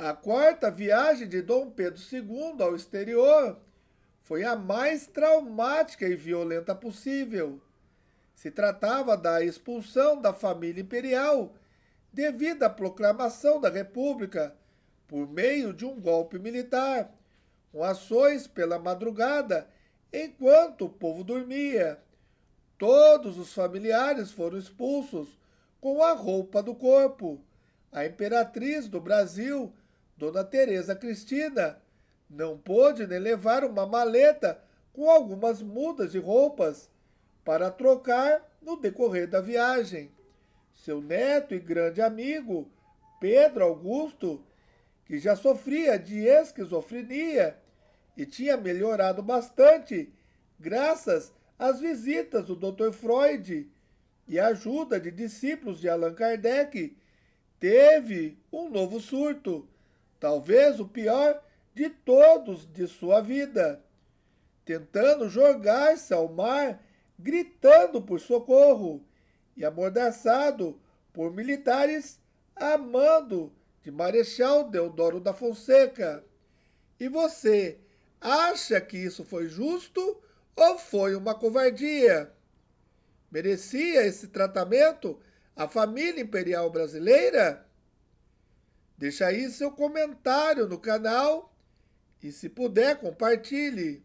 A quarta viagem de Dom Pedro II ao exterior foi a mais traumática e violenta possível. Se tratava da expulsão da família imperial devido à proclamação da República por meio de um golpe militar, com ações pela madrugada enquanto o povo dormia. Todos os familiares foram expulsos com a roupa do corpo. A imperatriz do Brasil Dona Teresa Cristina não pôde nem levar uma maleta com algumas mudas de roupas para trocar no decorrer da viagem. Seu neto e grande amigo, Pedro Augusto, que já sofria de esquizofrenia e tinha melhorado bastante graças às visitas do Dr. Freud e à ajuda de discípulos de Allan Kardec, teve um novo surto talvez o pior de todos de sua vida, tentando jogar-se ao mar, gritando por socorro e amordaçado por militares a mando de Marechal Deodoro da Fonseca. E você acha que isso foi justo ou foi uma covardia? Merecia esse tratamento a família imperial brasileira? Deixa aí seu comentário no canal e, se puder, compartilhe.